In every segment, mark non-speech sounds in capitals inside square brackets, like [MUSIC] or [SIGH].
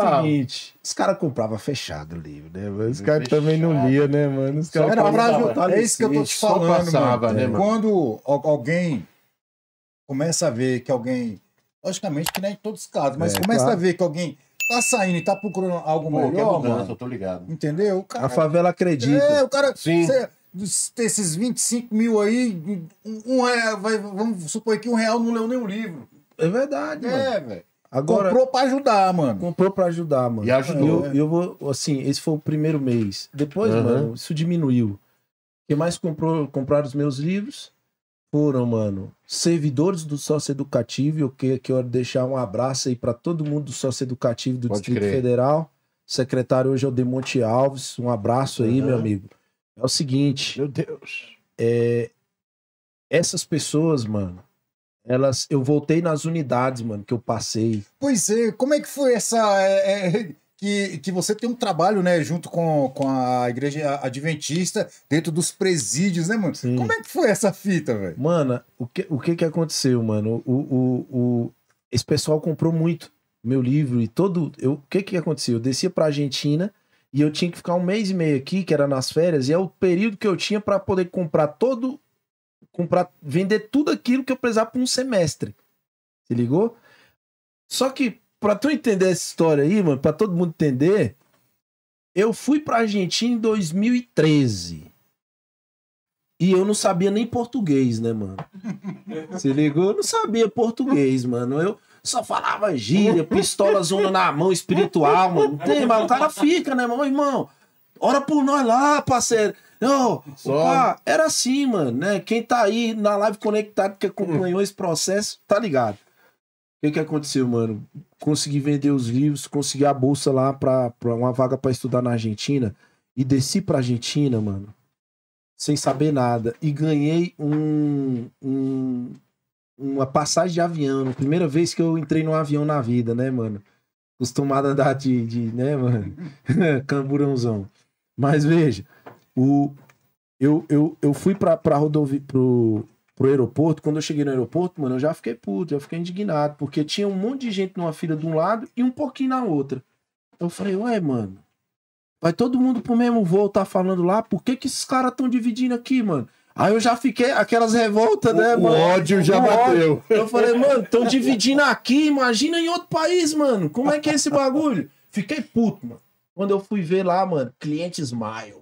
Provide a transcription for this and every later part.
Ah, é seguinte, os caras compravam fechado o livro, né, mano? Os caras também não lia, né, mano? Os caras era pra é isso que eu tô te falando, passava, mano. Né, é. mano. Quando alguém começa a ver que alguém, logicamente que nem é em todos os casos, mas é, começa claro. a ver que alguém tá saindo e tá procurando algo Pô, melhor, mudança, mano. Eu tô ligado. Entendeu? Cara, a favela acredita. É, o cara. Sim. Cê, desses 25 mil aí, um, um real, vai, vamos supor que um real não leu nenhum livro. É verdade, é, velho. Agora, comprou pra ajudar, mano. Comprou pra ajudar, mano. E ajudou. Eu, eu vou, assim, esse foi o primeiro mês. Depois, uhum. mano, isso diminuiu. Quem mais comprou, compraram os meus livros foram, mano, servidores do sócio educativo. Eu que, quero deixar um abraço aí para todo mundo do sócio educativo do Pode Distrito crer. Federal. Secretário hoje é o Demonte Alves. Um abraço aí, uhum. meu amigo. É o seguinte. Meu Deus. É, essas pessoas, mano, elas, eu voltei nas unidades, mano, que eu passei. Pois é, como é que foi essa. É, é, que, que você tem um trabalho, né, junto com, com a igreja adventista, dentro dos presídios, né, mano? Sim. Como é que foi essa fita, velho? Mano, o que, o que que aconteceu, mano? O, o, o, esse pessoal comprou muito meu livro e todo. Eu, o que que aconteceu? Eu descia pra Argentina e eu tinha que ficar um mês e meio aqui, que era nas férias, e é o período que eu tinha para poder comprar todo comprar, vender tudo aquilo que eu precisava por um semestre. Se ligou? Só que, pra tu entender essa história aí, mano, pra todo mundo entender, eu fui pra Argentina em 2013. E eu não sabia nem português, né, mano? [LAUGHS] Se ligou? Eu não sabia português, mano. Eu só falava gíria, pistola zona na mão espiritual, mano. Não tem, mas o cara fica, né, meu irmão? Ora por nós lá, parceiro. Não, opa, era assim, mano, né? Quem tá aí na live conectado que acompanhou esse processo, tá ligado. O que que aconteceu, mano? Consegui vender os livros, consegui a bolsa lá pra, pra uma vaga para estudar na Argentina e desci pra Argentina, mano, sem saber nada e ganhei um, um uma passagem de avião, primeira vez que eu entrei num avião na vida, né, mano? Acostumado a andar de, de né, mano? [LAUGHS] Camburãozão. Mas veja, o, eu, eu, eu fui pra, pra rodovia, pro, pro aeroporto. Quando eu cheguei no aeroporto, mano, eu já fiquei puto, eu fiquei indignado, porque tinha um monte de gente numa fila de um lado e um pouquinho na outra. Então eu falei, ué, mano, vai todo mundo pro mesmo voo, tá falando lá, por que que esses caras tão dividindo aqui, mano? Aí eu já fiquei, aquelas revoltas, né, o mano? O ódio já o bateu. Ódio. Eu falei, mano, tão dividindo aqui, imagina em outro país, mano, como é que é esse bagulho? Fiquei puto, mano. Quando eu fui ver lá, mano, cliente Smile.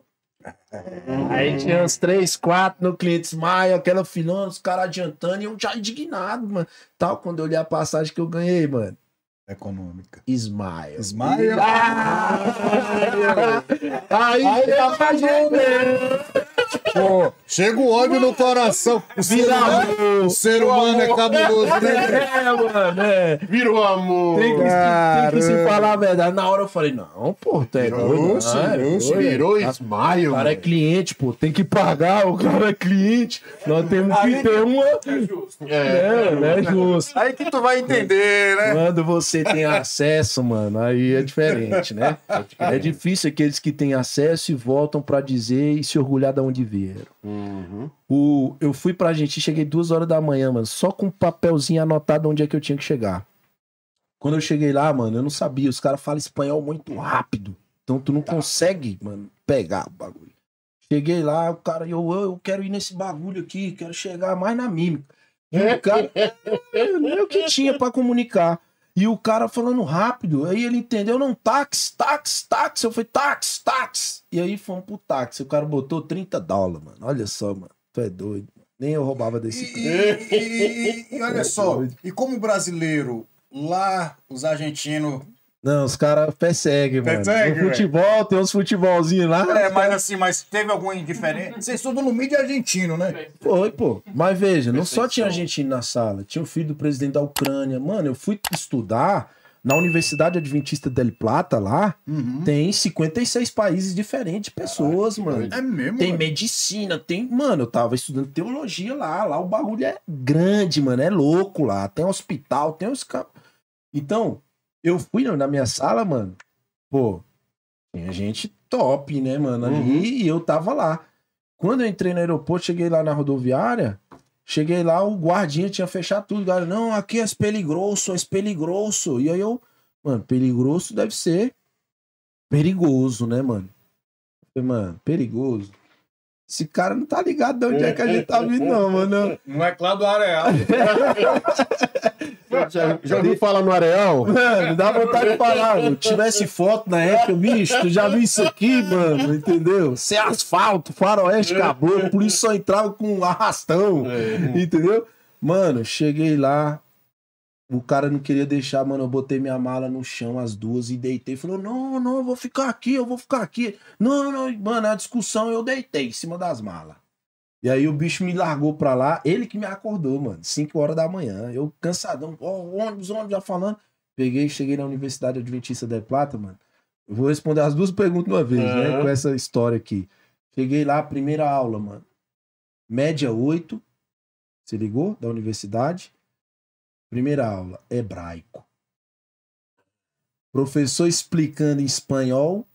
É. Aí tinha uns três, quatro no cliente Smile, aquela filona, os caras adiantando, e eu já indignado, mano. Tal, quando eu olhei a passagem que eu ganhei, mano. Econômica. Smile. Smile? Ah! Aí, já tá fazendo. Pô, chega o ódio no coração. O ser Vira humano, ser humano é cabuloso, né? É, mano. É. Vira o amor. Tem que, ah que se falar a verdade, na hora eu falei, não, pô, tu tá é doido. virou Ismael. O cara é mano. é cliente, pô, tem que pagar, o cara é cliente. Nós temos que ter uma... É justo. É, é, né, é, justo. Aí que tu vai entender, né? Quando você tem acesso, mano, aí é diferente, né? [LAUGHS] É difícil aqueles que têm acesso e voltam para dizer e se orgulhar de onde vieram. Uhum. O, eu fui pra Argentina, cheguei duas horas da manhã, mano, só com um papelzinho anotado onde é que eu tinha que chegar. Quando eu cheguei lá, mano, eu não sabia. Os caras falam espanhol muito rápido. Então tu não tá. consegue, mano, pegar o bagulho. Cheguei lá, o cara, eu, eu quero ir nesse bagulho aqui, quero chegar mais na mímica. E o cara, [LAUGHS] nem o que tinha para comunicar. E o cara falando rápido, aí ele entendeu, não, táxi, táxi, táxi. Eu falei, táxi, táxi. E aí fomos pro táxi. O cara botou 30 dólares, mano. Olha só, mano, tu é doido. Nem eu roubava desse e, E, e, e olha [LAUGHS] é só, doido. e como brasileiro, lá os argentinos. Não, os caras perseguem, mano. Persegue, no futebol, tem uns futebolzinhos lá. É, mas cara... assim, mas teve algum indiferente? Vocês estudam no mídia argentino, né? Foi, pô. Mas veja, não só tinha argentino na sala, tinha o filho do presidente da Ucrânia. Mano, eu fui estudar na Universidade Adventista del Plata, lá, uhum. tem 56 países diferentes de pessoas, Caraca, mano. É mesmo? Tem mano? medicina, tem. Mano, eu tava estudando teologia lá. Lá o bagulho é grande, mano. É louco lá. Tem hospital, tem os campos. Então, eu fui na minha sala, mano. Pô, tinha gente top, né, mano? Ali uhum. e eu tava lá. Quando eu entrei no aeroporto, cheguei lá na rodoviária. Cheguei lá, o guardinha tinha fechado tudo. Galera, não, aqui é espeligroso, é espeligroso. E aí eu, mano, peligroso deve ser perigoso, né, mano? mano, perigoso. Esse cara não tá ligado de onde é que a gente tá vindo, não, mano. Não é claro do areal. [LAUGHS] [LAUGHS] Já, já ouviu falar no Areal? [LAUGHS] Mano, dá vontade de falar. Mano. Tivesse foto na época, bicho, tu já viu isso aqui, mano, entendeu? Sem asfalto, faroeste acabou, é. por isso só entrava com arrastão, é. entendeu? Mano, cheguei lá, o cara não queria deixar, mano. Eu botei minha mala no chão, as duas, e deitei. Falou: não, não, eu vou ficar aqui, eu vou ficar aqui. Não, não, mano, é a discussão, eu deitei em cima das malas. E aí o bicho me largou pra lá, ele que me acordou, mano, 5 horas da manhã. Eu cansadão, ó, oh, ônibus, ônibus, já falando. Peguei, cheguei na Universidade Adventista da Plata, mano. Eu vou responder as duas perguntas de uma vez, uhum. né, com essa história aqui. Cheguei lá, primeira aula, mano. Média 8, se ligou? Da universidade. Primeira aula, hebraico. Professor explicando em espanhol,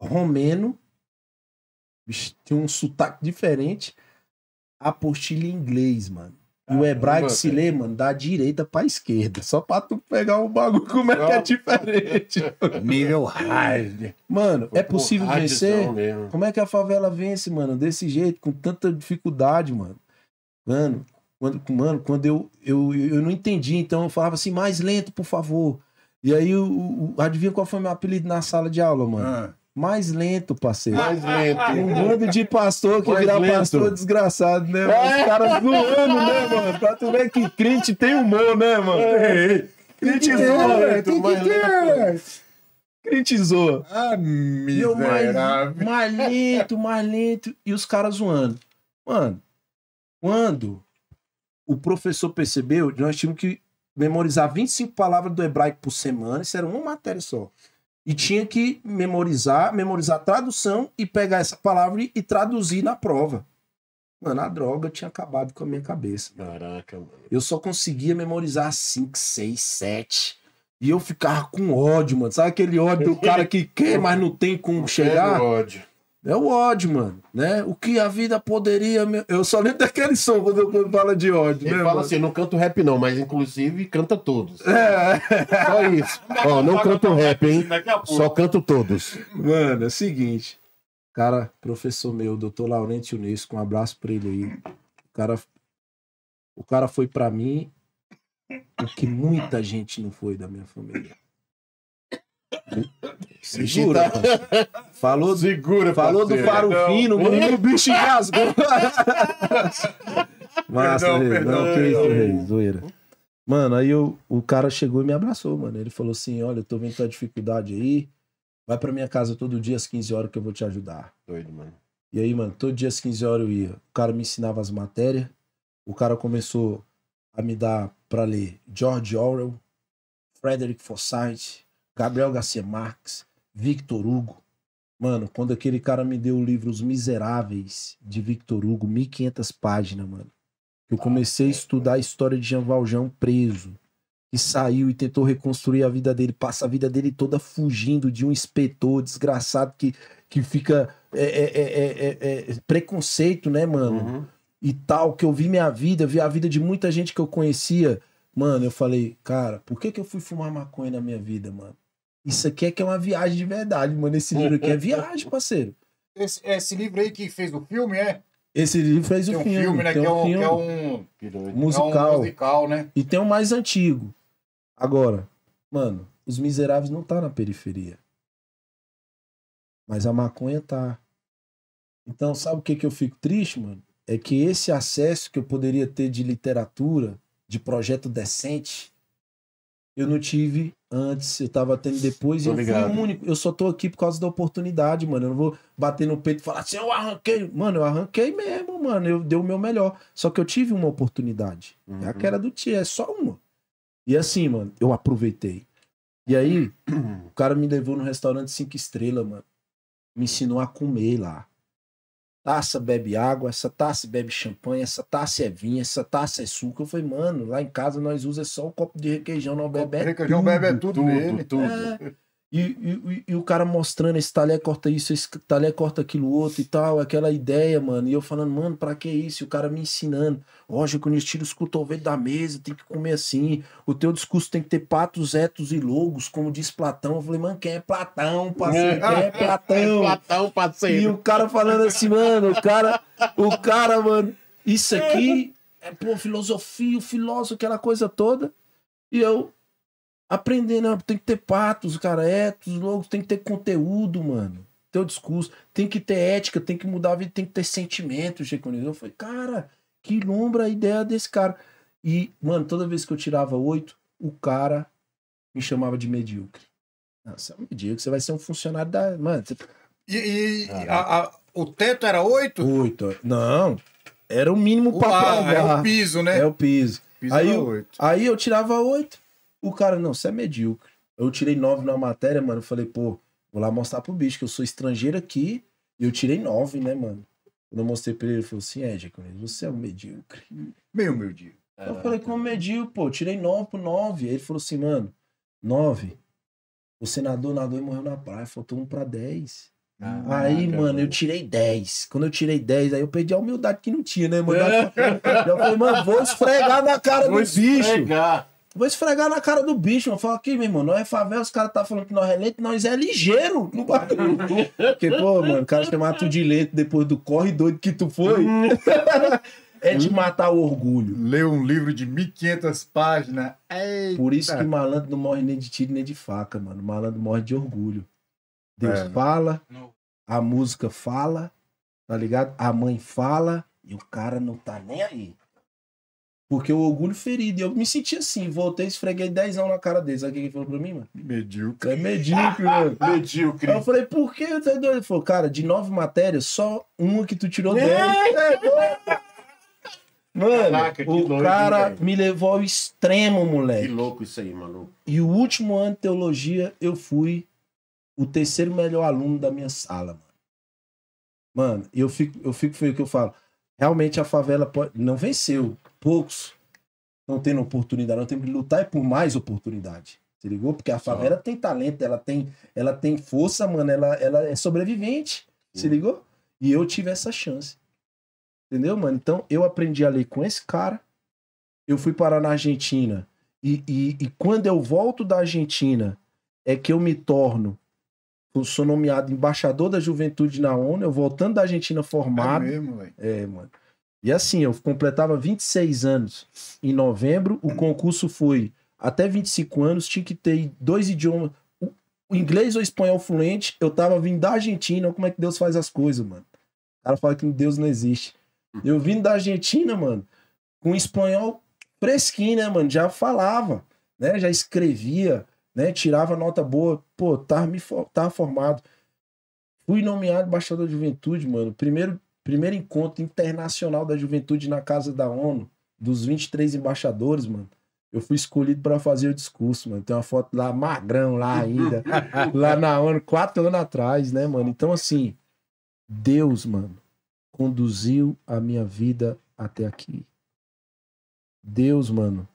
romeno, tinha um sotaque diferente apostila em inglês, mano. E ah, o hebraico se lê, mano, da direita pra esquerda. Só pra tu pegar um bagulho como é que é diferente. [LAUGHS] Miguel Hard. Mano, é possível vencer? Como é que a favela vence, mano? Desse jeito, com tanta dificuldade, mano. Mano, quando, mano, quando eu, eu, eu não entendi, então eu falava assim, mais lento, por favor. E aí, o, o, adivinha qual foi meu apelido na sala de aula, mano? Ah. Mais lento, parceiro. Mais lento. Um bando de pastor que Mais virar lento. pastor desgraçado, né? Mano? Os é. caras zoando, né, mano? Pra tu ver que crente tem humor, né, mano? É. Crente é. zoa, é. Tem Ah, miserável. Mais lento, mais lento. E os caras zoando. Mano, quando o professor percebeu, nós tínhamos que memorizar 25 palavras do hebraico por semana. Isso era uma matéria só e tinha que memorizar, memorizar a tradução e pegar essa palavra e traduzir na prova. Mano, a droga tinha acabado com a minha cabeça. Mano. Caraca, mano. Eu só conseguia memorizar 5, 6, 7. E eu ficava com ódio, mano. Sabe aquele ódio do cara que quer, mas não tem como chegar? É ódio. É o ódio, mano. Né? O que a vida poderia. Eu só lembro daquele som quando, eu, quando fala de ódio. Ele né, fala mano? assim: não canto rap, não, mas inclusive canta todos. É. Só isso. Ó, não canto rap, hein? Só canto todos. Mano, é o seguinte. Cara, professor meu, doutor Laurente Unesco, um abraço pra ele aí. O cara, o cara foi para mim o que muita gente não foi da minha família. Segura. Falou, Segura, falou do faro-fino O bicho engasgou. Massa, perdão, Perdão, não, que isso, zoeira. Mano, aí eu, o cara chegou e me abraçou, mano. Ele falou assim: olha, eu tô vendo tua dificuldade aí. Vai pra minha casa todo dia às 15 horas que eu vou te ajudar. Doido, mano. E aí, mano, todo dia às 15 horas eu ia. O cara me ensinava as matérias. O cara começou a me dar pra ler George Orwell, Frederick Forsyth, Gabriel Garcia Marques, Victor Hugo. Mano, quando aquele cara me deu o livro Os Miseráveis de Victor Hugo, 1500 páginas, mano. Eu comecei a é estudar a história de Jean Valjean preso, que saiu e tentou reconstruir a vida dele. Passa a vida dele toda fugindo de um inspetor desgraçado que, que fica. É é, é, é, é, preconceito, né, mano? Uhum. E tal, que eu vi minha vida, vi a vida de muita gente que eu conhecia. Mano, eu falei, cara, por que, que eu fui fumar maconha na minha vida, mano? Isso aqui é que é uma viagem de verdade, mano. Esse livro aqui é [LAUGHS] viagem, parceiro. Esse, esse livro aí que fez o filme, é? Esse livro fez tem o filme. filme né, tem que é um é filme, né? Que é um, musical. É um musical, né? E tem um mais antigo. Agora, mano, Os Miseráveis não tá na periferia. Mas a maconha tá. Então, sabe o que, que eu fico triste, mano? É que esse acesso que eu poderia ter de literatura, de projeto decente, eu não tive antes, eu tava tendo depois, tô e eu ligado. fui o único. Eu só tô aqui por causa da oportunidade, mano. Eu não vou bater no peito e falar assim, eu arranquei. Mano, eu arranquei mesmo, mano. Eu dei o meu melhor. Só que eu tive uma oportunidade. É uhum. É aquela do tio, é só uma. E assim, mano, eu aproveitei. E aí, o cara me levou no restaurante cinco estrelas, mano. Me ensinou a comer lá taça bebe água, essa taça bebe champanhe, essa taça é vinho, essa taça é suco. Eu falei, mano, lá em casa nós usamos só o copo de requeijão, não bebe O é Requeijão tudo, bebe é tudo, tudo nele. Tudo. É. [LAUGHS] E, e, e, o cara mostrando esse talher corta isso, esse talher corta aquilo outro e tal, aquela ideia, mano. E eu falando, mano, pra que isso? E o cara me ensinando. Lógico, quando tira os cotovelos da mesa, tem que comer assim. O teu discurso tem que ter patos, etos e logos, como diz Platão. Eu falei, mano, quem é Platão, parceiro? Quem é Platão? É [LAUGHS] Platão, parceiro. E o cara falando assim, mano, o cara, o cara, mano, isso aqui é, pô, filosofia, o filósofo, aquela coisa toda. E eu, aprendendo, não, tem que ter patos, cara, etos, loucos, tem que ter conteúdo, mano. Teu discurso, tem que ter ética, tem que mudar a vida, tem que ter sentimento, Geconizou. Eu falei, cara, que lombra a ideia desse cara. E, mano, toda vez que eu tirava oito, o cara me chamava de medíocre. Não, você é um medíocre, você vai ser um funcionário da. Mano, você... Tá e, e a, a, o teto era oito? Oito. Não. Era o mínimo para É o piso, né? É o piso. piso aí, aí eu tirava oito. O cara, não, você é medíocre. Eu tirei nove na matéria, mano. Eu falei, pô, vou lá mostrar pro bicho que eu sou estrangeiro aqui e eu tirei nove né, mano? Quando eu mostrei pra ele, ele falou assim: é, Jacones, você é um medíocre. Meio medíocre. É, eu falei, como medíocre, pô, tirei nove pro nove Aí ele falou assim, mano, nove Você nadou, nadou e morreu na praia. Faltou um pra dez Ah, aí, cara, mano, eu tirei 10. Quando eu tirei 10, aí eu perdi a humildade que não tinha, né, mano? [LAUGHS] eu falei, mano, vou esfregar na cara vou do bicho. Esfregar. Vou esfregar na cara do bicho, mano. fala aqui, meu irmão, nós é favela, os caras tá falando que nós é leite, nós é ligeiro no bagulho. [LAUGHS] Porque, pô, mano, o cara chamar tu de leite depois do corre doido que tu foi. [LAUGHS] é de matar o orgulho. Leu um livro de 1.500 páginas. Eita. Por isso que malandro não morre nem de tiro nem de faca, mano. Malandro morre de orgulho. Deus é, fala, a música fala, tá ligado? A mãe fala e o cara não tá nem aí. Porque o orgulho ferido. E eu me senti assim, voltei, esfreguei dezão na cara dele. Sabe o que ele falou pra mim, mano? Medíocre. É medíocre, mano. [LAUGHS] medíocre. Aí eu falei, por que eu tô é doido? Ele falou, cara, de nove matérias, só uma que tu tirou dele. Mano, Caraca, o cara me levou ao extremo, moleque. Que louco isso aí, maluco. E o último ano de teologia, eu fui o terceiro melhor aluno da minha sala, mano. Mano, eu fico, eu fico, foi o que eu falo realmente a favela pode... não venceu. Poucos não tendo oportunidade, não tem que lutar por mais oportunidade. Se ligou? Porque a favela Só. tem talento, ela tem, ela tem força, mano, ela, ela é sobrevivente. Se ligou? E eu tive essa chance. Entendeu, mano? Então eu aprendi a ler com esse cara. Eu fui parar na Argentina. E, e, e quando eu volto da Argentina, é que eu me torno sou nomeado embaixador da juventude na ONU, eu voltando da Argentina formado. É mesmo, velho. É, mano. E assim, eu completava 26 anos em novembro, o concurso foi até 25 anos, tinha que ter dois idiomas, o inglês ou espanhol fluente, eu tava vindo da Argentina, como é que Deus faz as coisas, mano. O cara fala que Deus não existe. Eu vindo da Argentina, mano, com espanhol fresquinho, né, mano, já falava, né, já escrevia, né? Tirava nota boa, pô, tava, me, tava formado. Fui nomeado embaixador de juventude, mano. Primeiro, primeiro encontro internacional da juventude na casa da ONU, dos 23 embaixadores, mano. Eu fui escolhido para fazer o discurso, mano. Tem uma foto lá, magrão lá ainda, [LAUGHS] lá na ONU, quatro anos atrás, né, mano? Então, assim, Deus, mano, conduziu a minha vida até aqui. Deus, mano,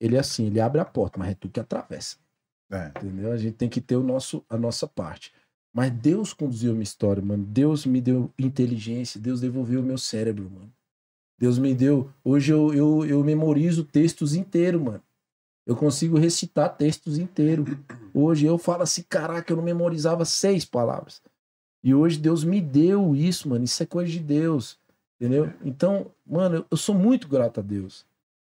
ele é assim, ele abre a porta, mas é tu que atravessa. É. Entendeu? A gente tem que ter o nosso, a nossa parte. Mas Deus conduziu a minha história, mano. Deus me deu inteligência, Deus devolveu o meu cérebro, mano. Deus me deu. Hoje eu, eu, eu memorizo textos inteiros, mano. Eu consigo recitar textos inteiros. Hoje eu falo assim, caraca, eu não memorizava seis palavras. E hoje Deus me deu isso, mano. Isso é coisa de Deus. Entendeu? Então, mano, eu sou muito grato a Deus.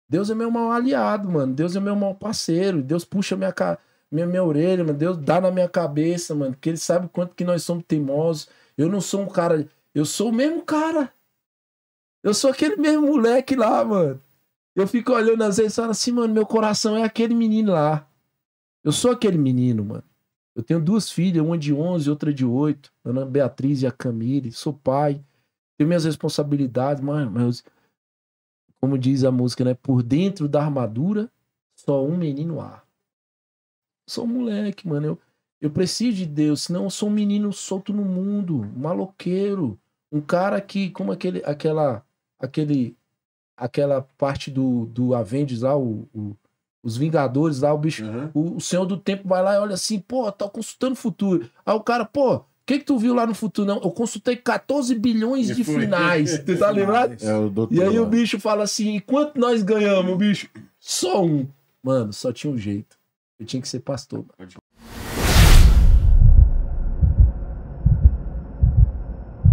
Deus é meu maior aliado, mano. Deus é meu maior parceiro. Deus puxa minha cara minha, minha orelha, meu Deus dá na minha cabeça, mano. Porque ele sabe quanto que nós somos teimosos. Eu não sou um cara. Eu sou o mesmo cara. Eu sou aquele mesmo moleque lá, mano. Eu fico olhando às vezes e falo assim, mano, meu coração é aquele menino lá. Eu sou aquele menino, mano. Eu tenho duas filhas, uma de 11 outra de 8. Ana Beatriz e a Camille. Sou pai. Tenho minhas responsabilidades, mas, mas como diz a música, né? Por dentro da armadura, só um menino há sou um moleque, mano. Eu, eu preciso de Deus, senão eu sou um menino solto no mundo, maloqueiro. Um cara que, como aquele, aquela, aquele, aquela parte do, do Avengers lá, o, o os Vingadores lá, o bicho, uhum. o, o, Senhor do Tempo vai lá e olha assim, pô, tá consultando o futuro. Aí o cara, pô, o que que tu viu lá no futuro? Não, eu consultei 14 bilhões de finais, tu [LAUGHS] tá lembrado? É, o doutor, e aí mano. o bicho fala assim, enquanto nós ganhamos, bicho, só um. Mano, só tinha um jeito. Eu tinha que ser pastor.